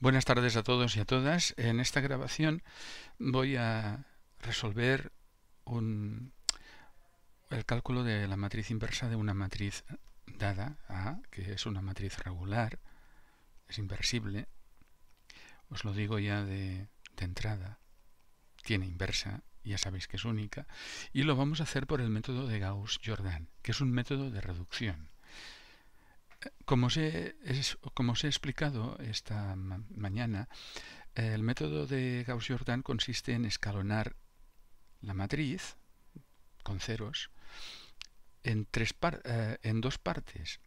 Buenas tardes a todos y a todas. En esta grabación voy a resolver un, el cálculo de la matriz inversa de una matriz dada A, que es una matriz regular, es inversible. Os lo digo ya de entrada. Tiene inversa, ya sabéis que es única. Y lo vamos a hacer por el método de Gauss-Jordan, que es un método de reducción. Como os, he, como explicado esta mañana, el método de Gauss-Jordan consiste en escalonar la matriz con ceros en, tres par eh, en dos partes.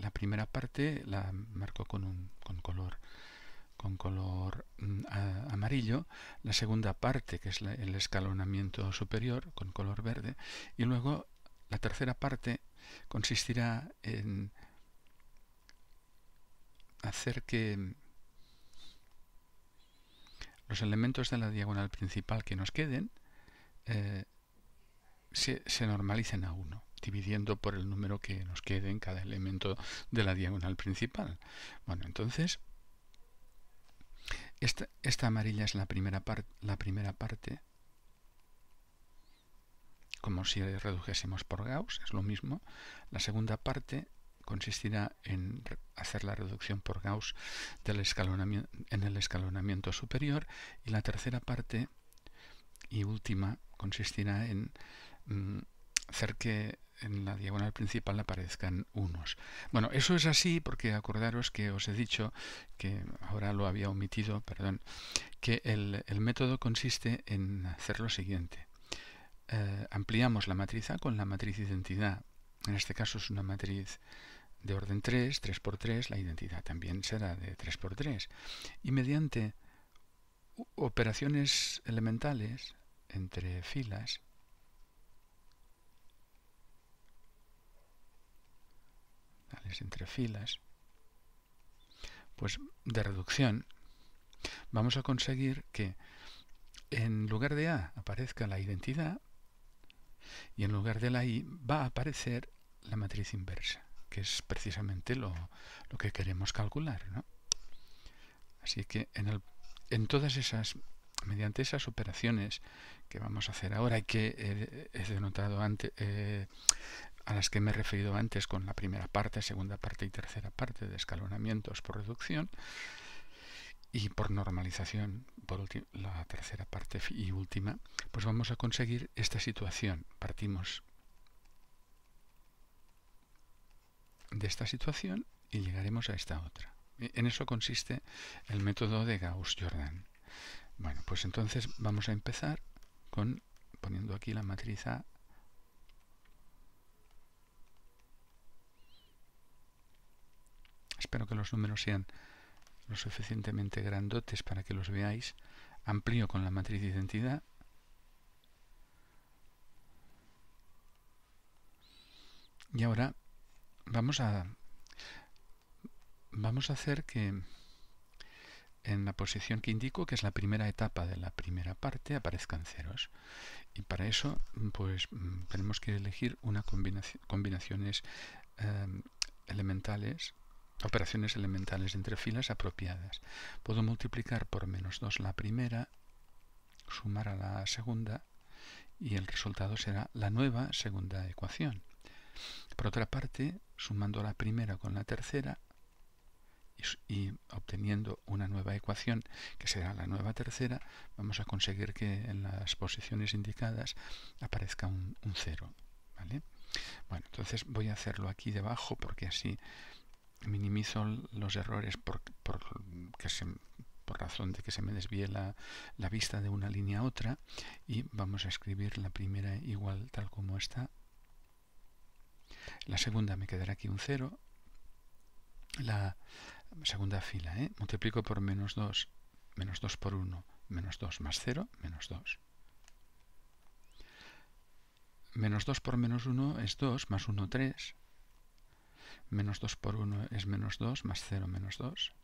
La primera parte la marco con, un, con color con color mm, amarillo, la segunda parte, que es el escalonamiento superior, con color verde, y luego la tercera parte consistirá en hacer que los elementos de la diagonal principal que nos queden eh, se, normalicen a 1, dividiendo por el número que nos quede en cada elemento de la diagonal principal. Bueno, entonces, esta, amarilla es la primera, parte la primera parte, como si redujésemos por Gauss, es lo mismo. La segunda parte consistirá en hacer la reducción por Gauss del escalonamiento, en el escalonamiento superior y la tercera parte y última consistirá en mm, hacer que en la diagonal principal aparezcan unos. Bueno, eso es así porque acordaros que os he dicho, que ahora lo había omitido, perdón, que el, método consiste en hacer lo siguiente. Eh, ampliamos la matriz A con la matriz identidad. En este caso es una matriz de orden 3, 3x3, la identidad también será de 3x3. Y mediante operaciones elementales entre filas, entre filas, pues de reducción, vamos a conseguir que en lugar de A aparezca la identidad y en lugar de la I va a aparecer la matriz inversa que es precisamente lo, que queremos calcular. Así que en, todas esas mediante esas operaciones que vamos a hacer ahora y que he denotado antes, eh, a las que me he referido antes con la primera parte, segunda parte y tercera parte de escalonamientos por reducción y por normalización, por la tercera parte y última, pues vamos a conseguir esta situación. Partimos de esta situación y llegaremos a esta otra. En eso consiste el método de Gauss-Jordan. Bueno, pues entonces vamos a empezar con poniendo aquí la matriz A Espero que los números sean lo suficientemente grandotes para que los veáis. Amplío con la matriz de identidad. Y ahora vamos a vamos a hacer que en la posición que indico, que es la primera etapa de la primera parte, aparezcan ceros. Y para eso, pues mm, tenemos que elegir una combinación, combinaciones em, elementales, operaciones elementales entre filas apropiadas. Puedo multiplicar por menos 2 la primera, sumar a la segunda, y el resultado será la nueva segunda ecuación. Por otra parte, sumando la primera con la tercera y, obteniendo una nueva ecuación, que será la nueva tercera, vamos a conseguir que en las posiciones indicadas aparezca un, cero. ¿vale? Bueno, entonces voy a hacerlo aquí debajo porque así minimizo los errores por, razón de que se me desvíe la vista de una línea a otra y vamos a escribir la primera igual tal como está la segunda me quedará aquí un 0. La segunda fila, ¿eh? multiplico por menos 2, menos 2 por 1, menos 2 más 0, menos 2. Menos 2 por menos 1 es 2, más 1, 3. Menos 2 por 1 es menos 2, más 0, menos 2.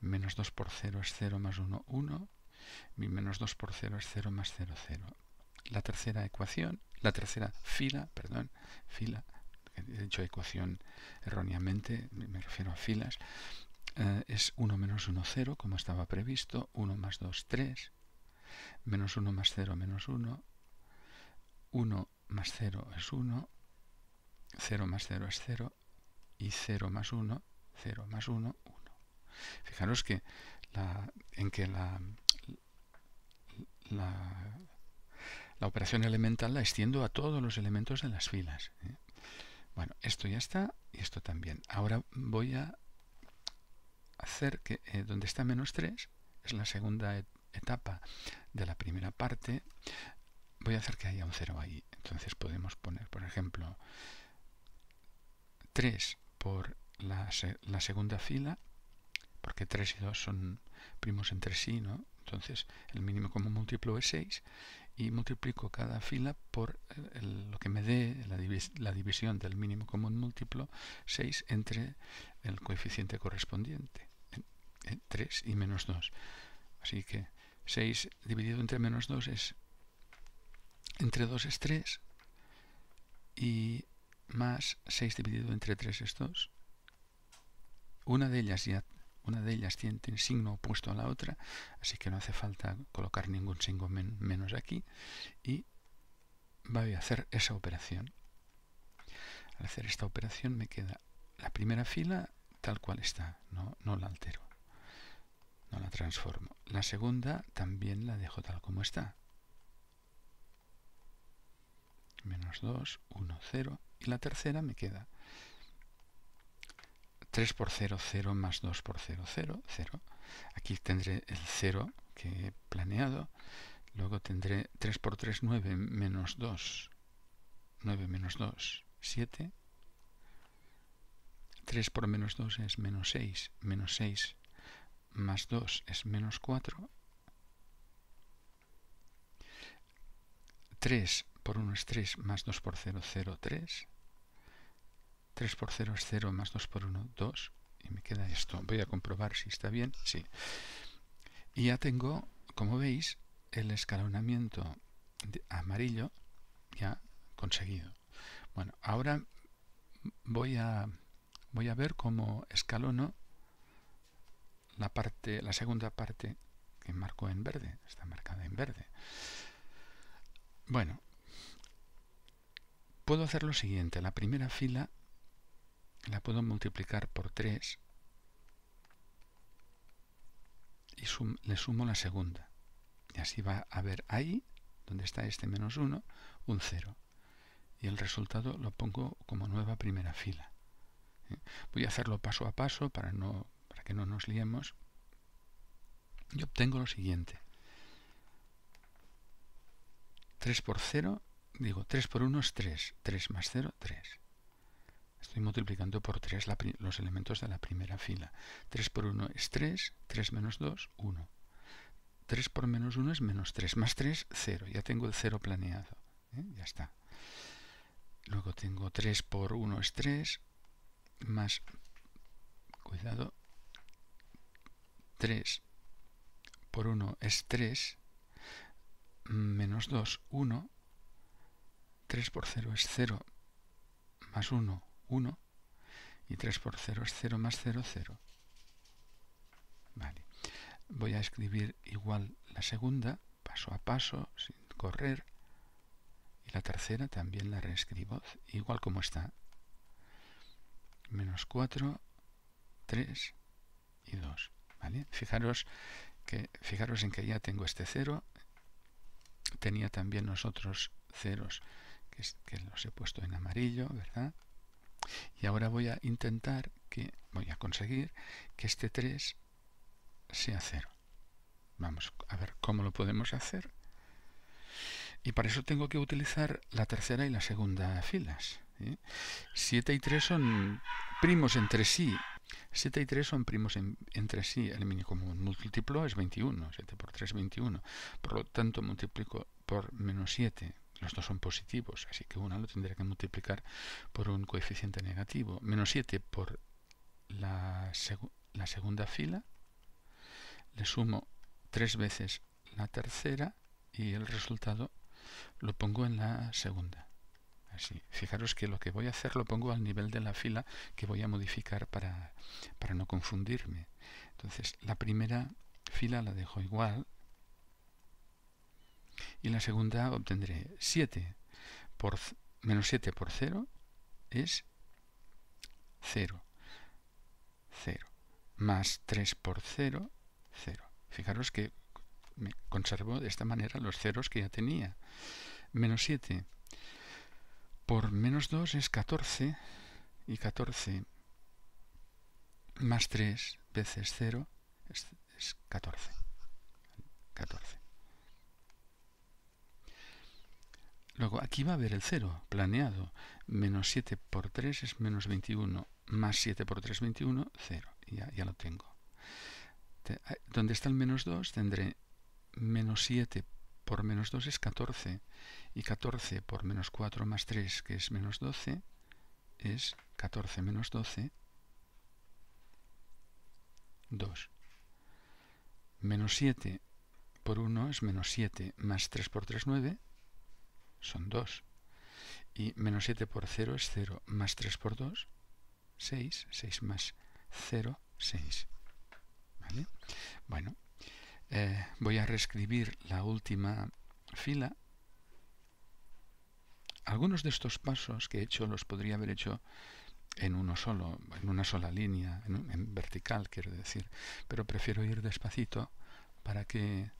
Menos 2 por 0 es 0, más 1, 1. Y menos 2 por 0 es 0, más 0, 0. La tercera ecuación, la tercera fila, perdón, fila, he dicho ecuación erróneamente, me refiero a filas, eh, es 1 menos 1, 0, como estaba previsto, 1 más 2, 3, menos 1 más 0, menos 1, 1 más 0 es 1, 0 más 0 es 0, y 0 más 1, 0 más 1, 1. Fijaros que la, en que la, la, operación elemental la extiendo a todos los elementos de las filas. ¿eh? Bueno, esto ya está y esto también. Ahora voy a hacer que eh, donde está menos 3, es la segunda etapa de la primera parte, voy a hacer que haya un 0 ahí. Entonces podemos poner, por ejemplo, 3 por la, segunda fila, porque 3 y 2 son primos entre sí, ¿no? Entonces el mínimo común múltiplo es 6 y multiplico cada fila por eh, lo que me dé la, división del mínimo común múltiplo 6 entre el coeficiente correspondiente, 3 y menos 2. Así que 6 dividido entre menos 2 es, entre 2 es 3 y más 6 dividido entre 3 es 2. Una de ellas ya una de ellas tiene signo opuesto a la otra, así que no hace falta colocar ningún signo menos aquí. Y voy a hacer esa operación. Al hacer esta operación me queda la primera fila tal cual está, no, no la altero, no la transformo. La segunda también la dejo tal como está. Menos 2, 1, 0. Y la tercera me queda 3 por 0, 0, más 2 por 0, 0, 0. Aquí tendré el 0 que he planeado. Luego tendré 3 por 3, 9, menos 2. 9 menos 2, 7. 3 por menos 2 es menos 6, menos 6 más 2 es menos 4. 3 por 1 es 3, más 2 por 0, 0, 3. 3 por 0 es 0, más 2 por 1, 2. Y me queda esto. Voy a comprobar si está bien. Sí. Y ya tengo, como veis, el escalonamiento amarillo ya conseguido. Bueno, ahora voy a, voy a ver cómo escalono la, parte, la segunda parte que marco en verde. Está marcada en verde. Bueno, puedo hacer lo siguiente. La primera fila la puedo multiplicar por 3 y le sumo la segunda. Y así va a haber ahí, donde está este menos 1, un 0. Y el resultado lo pongo como nueva primera fila. ¿Eh? Voy a hacerlo paso a paso para, no, para que no nos liemos. Y obtengo lo siguiente. 3 por 0, digo 3 por 1 es 3, 3 más 0, 3. Estoy multiplicando por 3 los elementos de la primera fila. 3 por 1 es 3, 3 menos 2, 1. 3 por menos 1 es menos 3, más 3, 0. Ya tengo el 0 planeado. ¿eh? Ya está. Luego tengo 3 por 1 es 3, más, cuidado, 3 por 1 es 3, menos 2, 1, 3 por 0 es 0, más 1, 1 y 3 por 0 es 0 más 0, 0. Voy a escribir igual la segunda, paso a paso, sin correr. Y la tercera también la reescribo igual como está. Menos 4, 3 y 2. Fijaros, que, fijaros en que ya tengo este 0. Tenía también los otros ceros que, que los he puesto en amarillo, ¿verdad? Y ahora voy a intentar que, voy a conseguir que este 3 sea 0. Vamos a ver cómo lo podemos hacer. Y para eso tengo que utilizar la tercera y la segunda filas. 7 ¿eh? y 3 son primos entre sí. 7 y 3 son primos entre sí. El mínimo común múltiplo es 21. 7 por 3 es 21. Por lo tanto, multiplico por menos 7 los dos son positivos, así que uno lo tendría que multiplicar por un coeficiente negativo. Menos 7 por la, la segunda fila. Le sumo tres veces la tercera y el resultado lo pongo en la segunda. Así. Fijaros que lo que voy a hacer lo pongo al nivel de la fila que voy a modificar para, para no confundirme. Entonces la primera fila la dejo igual, y la segunda obtendré 7 por menos 7 por 0 es 0, 0, más 3 por 0, 0. Fijaros que me conservo de esta manera los ceros que ya tenía. Menos 7 por menos 2 es 14 y 14 más 3 veces 0 es 14. 14. Luego, aquí va a haber el 0 planeado. Menos 7 por 3 es menos 21. Más 7 por 3, 21, 0. Ya, ya lo tengo. Eh, ¿Dónde está el menos 2 tendré menos 7 por menos 2 es 14. Y 14 por menos 4 más 3, que es menos 12, es 14 menos 12, 2. Menos 7 por 1 es menos 7, más 3 por 3, 9 son 2. Y menos 7 por 0 es 0, más 3 por 2, 6, 6 más 0, 6. Bueno, eh, voy a reescribir la última fila. Algunos de estos pasos que he hecho los podría haber hecho en uno solo, en una sola línea, en, en vertical quiero decir, pero prefiero ir despacito para que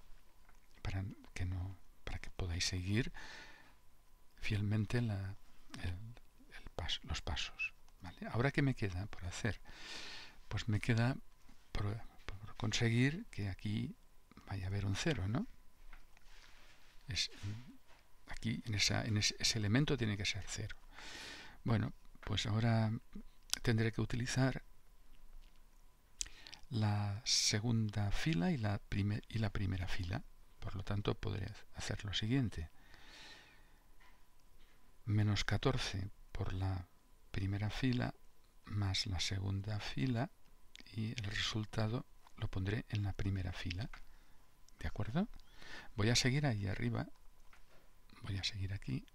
para que no para que podáis seguir fielmente los pasos. Ahora, ¿qué me queda por hacer? Pues me queda por, conseguir que aquí vaya a haber un cero, ¿no? aquí, en, ese, elemento tiene que ser cero. Bueno, pues ahora tendré que utilizar la segunda fila y la, y la primera fila. Por lo tanto, podré hacer lo siguiente menos 14 por la primera fila más la segunda fila y el resultado lo pondré en la primera fila. ¿De acuerdo? Voy a seguir ahí arriba. Voy a seguir aquí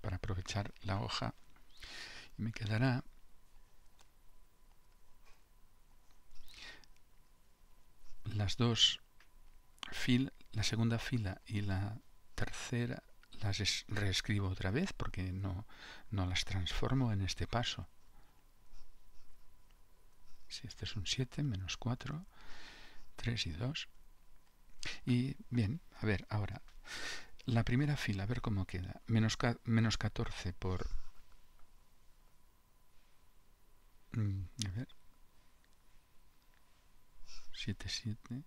para aprovechar la hoja. Y me quedará las dos filas, la segunda fila y la tercera las reescribo otra vez porque no, las transformo en este paso. Si este es un 7, menos 4, 3 y 2. Y bien, a ver, ahora, la primera fila, a ver cómo queda. Menos, menos 14 por... Mm, a ver. 7, 7.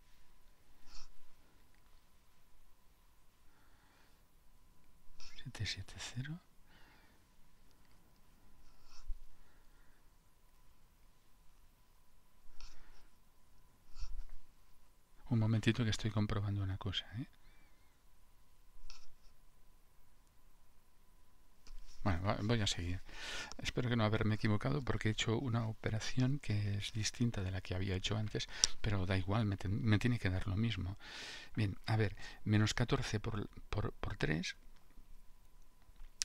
770 Un momentito que estoy comprobando una cosa. ¿eh? Bueno, voy a seguir. Espero que no haberme equivocado porque he hecho una operación que es distinta de la que había hecho antes, pero da igual, me, tiene que dar lo mismo. Bien, a ver, menos 14 por, por 3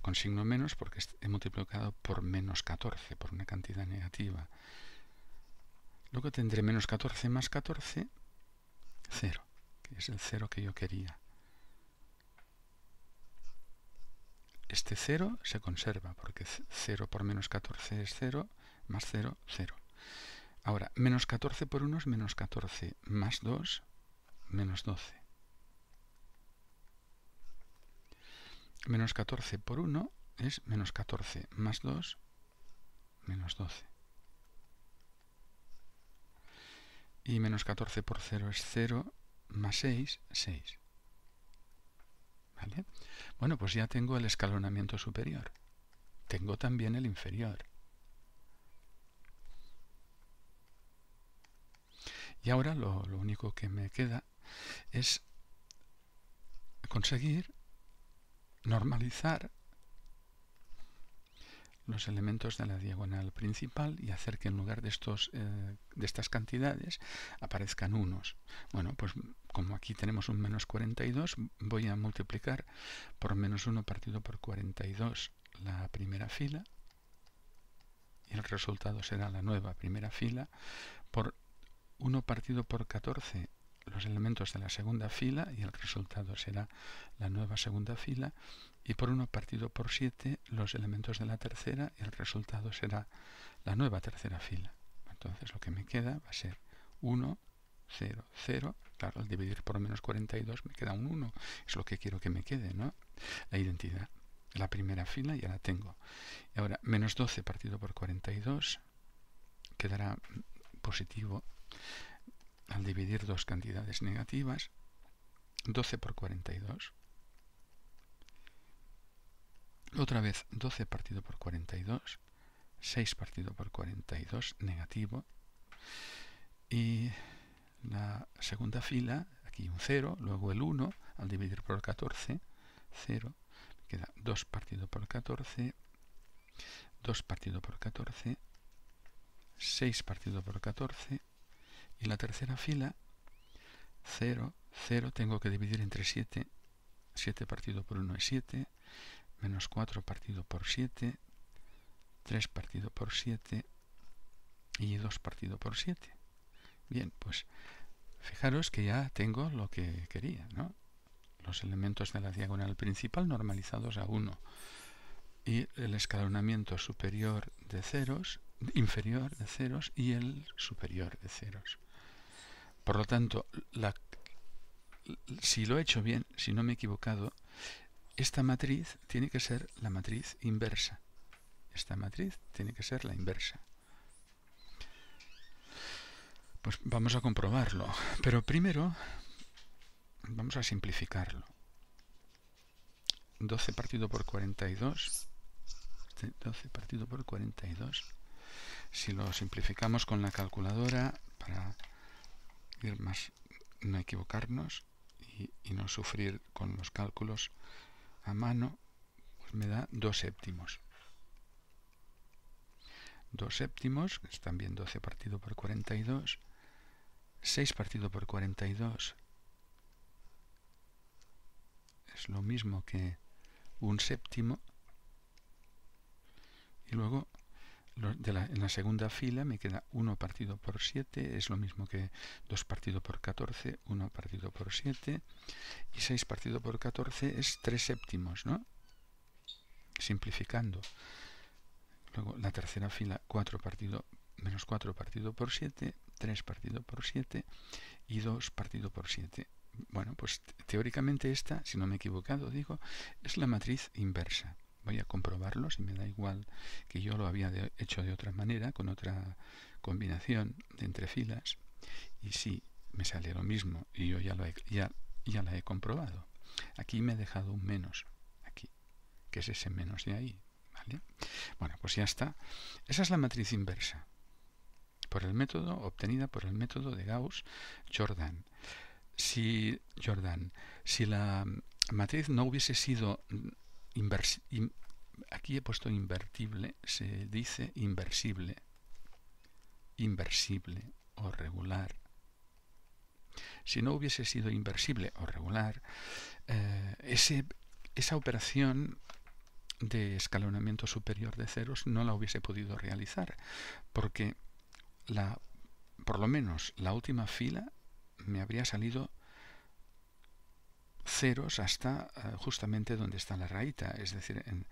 con signo menos porque he multiplicado por menos 14, por una cantidad negativa. Luego tendré menos 14 más 14, 0, que es el 0 que yo quería. Este 0 se conserva porque 0 por menos 14 es 0, más 0, 0. Ahora, menos 14 por 1 es menos 14, más 2, menos 12. Menos 14 por 1 es menos 14, más 2, menos 12. Y menos 14 por 0 es 0, más 6, 6. ¿Vale? Bueno, pues ya tengo el escalonamiento superior. Tengo también el inferior. Y ahora lo, lo único que me queda es conseguir normalizar los elementos de la diagonal principal y hacer que en lugar de, estos, eh, de estas cantidades aparezcan unos. Bueno, pues como aquí tenemos un menos 42, voy a multiplicar por menos 1 partido por 42 la primera fila y el resultado será la nueva primera fila por 1 partido por 14 los elementos de la segunda fila y el resultado será la nueva segunda fila y por 1 partido por 7 los elementos de la tercera y el resultado será la nueva tercera fila. Entonces lo que me queda va a ser 1, 0, 0. Claro, al dividir por menos 42 me queda un 1. Es lo que quiero que me quede, ¿no? La identidad. La primera fila ya la tengo. Y ahora, menos 12 partido por 42 quedará positivo al dividir dos cantidades negativas, 12 por 42. Otra vez 12 partido por 42, 6 partido por 42 negativo. Y la segunda fila, aquí un 0, luego el 1 al dividir por 14, 0, queda 2 partido por 14, 2 partido por 14, 6 partido por 14, y la tercera fila, 0, 0, tengo que dividir entre 7. 7 partido por 1 es 7, menos 4 partido por 7, 3 partido por 7 y 2 partido por 7. Bien, pues fijaros que ya tengo lo que quería, ¿no? Los elementos de la diagonal principal normalizados a 1 y el escalonamiento superior de ceros, inferior de ceros y el superior de ceros. Por lo tanto, si lo he hecho bien, si no me he equivocado, esta matriz tiene que ser la matriz inversa. Esta matriz tiene que ser la inversa. Pues vamos a comprobarlo. Pero primero vamos a simplificarlo. 12 partido por 42. 12 partido por 42. Si lo simplificamos con la calculadora para más, no equivocarnos y, no sufrir con los cálculos a mano, pues me da dos séptimos. dos séptimos, es también 12 partido por 42, 6 partido por 42 es lo mismo que un séptimo, y luego en la segunda fila me queda 1 partido por 7, es lo mismo que 2 partido por 14, 1 partido por 7 y 6 partido por 14 es 3 séptimos, ¿no? Simplificando. Luego la tercera fila 4 partido menos 4 partido por 7, 3 partido por 7 y 2 partido por 7. Bueno, pues teóricamente esta, si no me he equivocado, digo, es la matriz inversa voy a comprobarlo si me da igual que yo lo había hecho de otra manera, con otra combinación de entre filas, y si me sale lo mismo y yo ya, lo ya, ya la he comprobado. Aquí me he dejado un menos, aquí, que es ese menos de ahí. ¿vale? Bueno, pues ya está. Esa es la matriz inversa, por el método obtenida por el método de Gauss-Jordan. Si, Jordan, si la matriz no hubiese sido aquí he puesto invertible, se dice inversible, inversible o regular. Si no hubiese sido inversible o regular, eh, ese, esa operación de escalonamiento superior de ceros no la hubiese podido realizar, porque la, por lo menos la última fila me habría salido ceros hasta eh, justamente donde está la raíta, es decir, en,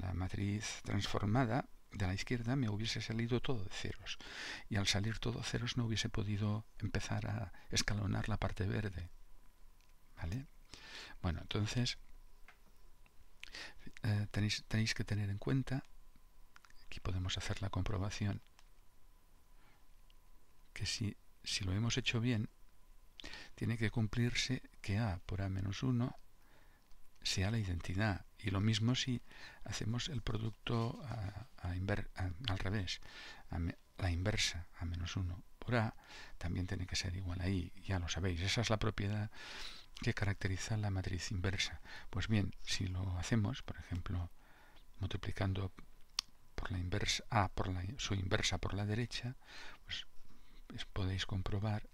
la matriz transformada de la izquierda me hubiese salido todo de ceros y al salir todo ceros no hubiese podido empezar a escalonar la parte verde. ¿Vale? Bueno, entonces eh, tenéis, tenéis que tener en cuenta, aquí podemos hacer la comprobación, que si, si lo hemos hecho bien, tiene que cumplirse que A por A menos 1 sea la identidad. Y lo mismo si hacemos el producto al revés, la inversa, a menos 1 por A, también tiene que ser igual a I, ya lo sabéis, esa es la propiedad que caracteriza la matriz inversa. Pues bien, si lo hacemos, por ejemplo, multiplicando por la inversa A por la, su inversa por la derecha, pues podéis comprobar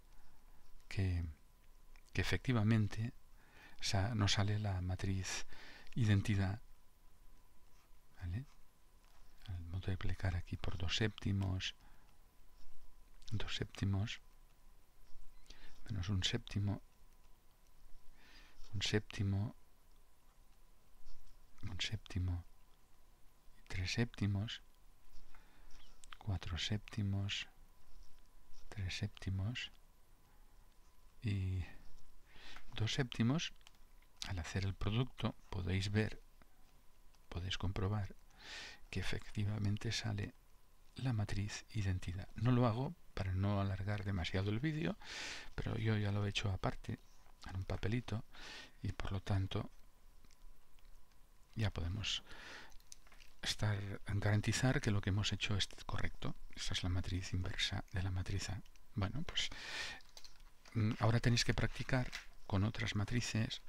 que que efectivamente nos sale la matriz identidad. ¿Vale? Al multiplicar aquí por dos séptimos, dos séptimos, menos un séptimo, un séptimo, un séptimo, tres séptimos, cuatro séptimos, tres séptimos y dos séptimos, al hacer el producto podéis ver, podéis comprobar que efectivamente sale la matriz identidad. No lo hago para no alargar demasiado el vídeo, pero yo ya lo he hecho aparte, en un papelito, y por lo tanto ya podemos estar garantizar que lo que hemos hecho es correcto. Esta es la matriz inversa de la matriz A. Bueno, pues mm, ahora tenéis que practicar con otras matrices.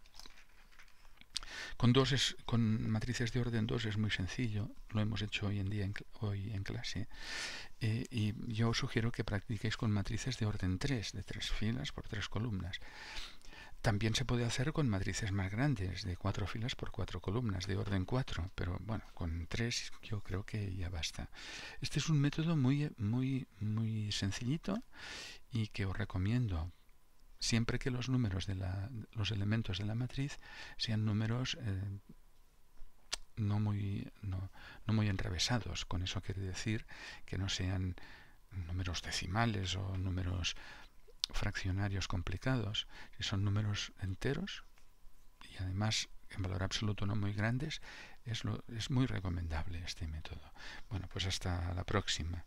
Con, dos con matrices de orden 2 es muy sencillo, lo hemos hecho hoy en día hoy en clase. Eh, y yo os sugiero que practiquéis con matrices de orden 3, de tres filas por tres columnas. También se puede hacer con matrices más grandes, de cuatro filas por cuatro columnas, de orden 4, pero bueno, con tres yo creo que ya basta. Este es un método muy, muy, muy sencillito y que os recomiendo siempre que los números de la, los elementos de la matriz sean números eh, no, muy, no, no muy enrevesados. Con eso quiere decir que no sean números decimales o números fraccionarios complicados, si son números enteros y además en valor absoluto no muy grandes, es, lo, es muy recomendable este método. Bueno, pues hasta la próxima.